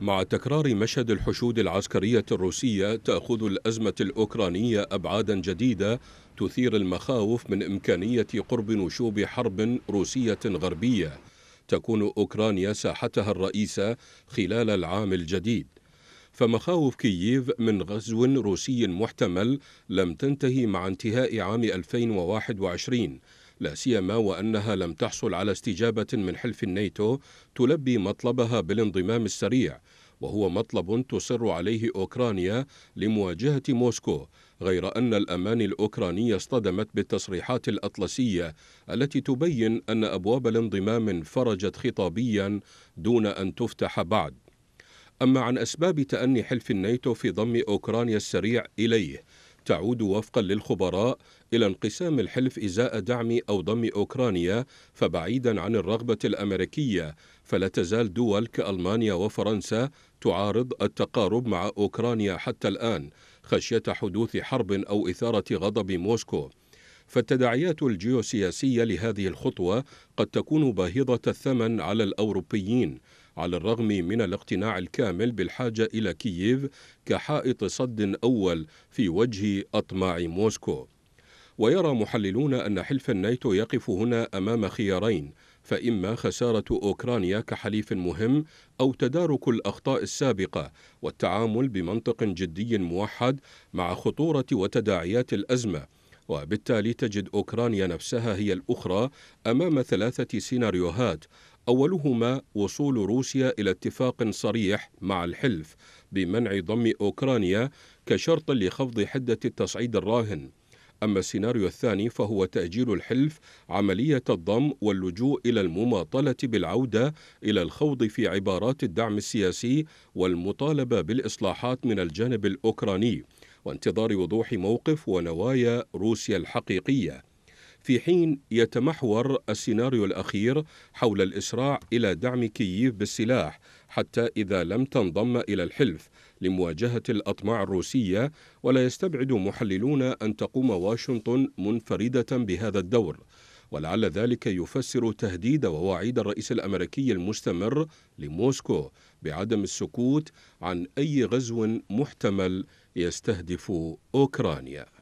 مع تكرار مشهد الحشود العسكرية الروسية تأخذ الأزمة الأوكرانية أبعادا جديدة تثير المخاوف من إمكانية قرب نشوب حرب روسية غربية تكون أوكرانيا ساحتها الرئيسة خلال العام الجديد فمخاوف كييف من غزو روسي محتمل لم تنتهي مع انتهاء عام 2021 لا سيما وأنها لم تحصل على استجابة من حلف الناتو تلبي مطلبها بالانضمام السريع وهو مطلب تصر عليه أوكرانيا لمواجهة موسكو غير أن الامان الأوكرانية اصطدمت بالتصريحات الأطلسية التي تبين أن أبواب الانضمام انفرجت خطابيا دون أن تفتح بعد أما عن أسباب تأني حلف الناتو في ضم أوكرانيا السريع إليه تعود وفقا للخبراء إلى انقسام الحلف إزاء دعم أو ضم أوكرانيا فبعيدا عن الرغبة الأمريكية فلا تزال دول كألمانيا وفرنسا تعارض التقارب مع أوكرانيا حتى الآن خشية حدوث حرب أو إثارة غضب موسكو فالتداعيات الجيوسياسية لهذه الخطوة قد تكون باهظة الثمن على الأوروبيين على الرغم من الاقتناع الكامل بالحاجة إلى كييف كحائط صد أول في وجه أطماع موسكو ويرى محللون أن حلف الناتو يقف هنا أمام خيارين فإما خسارة أوكرانيا كحليف مهم أو تدارك الأخطاء السابقة والتعامل بمنطق جدي موحد مع خطورة وتداعيات الأزمة وبالتالي تجد أوكرانيا نفسها هي الأخرى أمام ثلاثة سيناريوهات أولهما وصول روسيا إلى اتفاق صريح مع الحلف بمنع ضم أوكرانيا كشرط لخفض حدة التصعيد الراهن أما السيناريو الثاني فهو تأجيل الحلف عملية الضم واللجوء إلى المماطلة بالعودة إلى الخوض في عبارات الدعم السياسي والمطالبة بالإصلاحات من الجانب الأوكراني وانتظار وضوح موقف ونوايا روسيا الحقيقيه في حين يتمحور السيناريو الأخير حول الإسراع إلى دعم كييف بالسلاح حتى إذا لم تنضم إلى الحلف لمواجهة الأطماع الروسية ولا يستبعد محللون أن تقوم واشنطن منفردة بهذا الدور ولعل ذلك يفسر تهديد ووعيد الرئيس الامريكي المستمر لموسكو بعدم السكوت عن اي غزو محتمل يستهدف اوكرانيا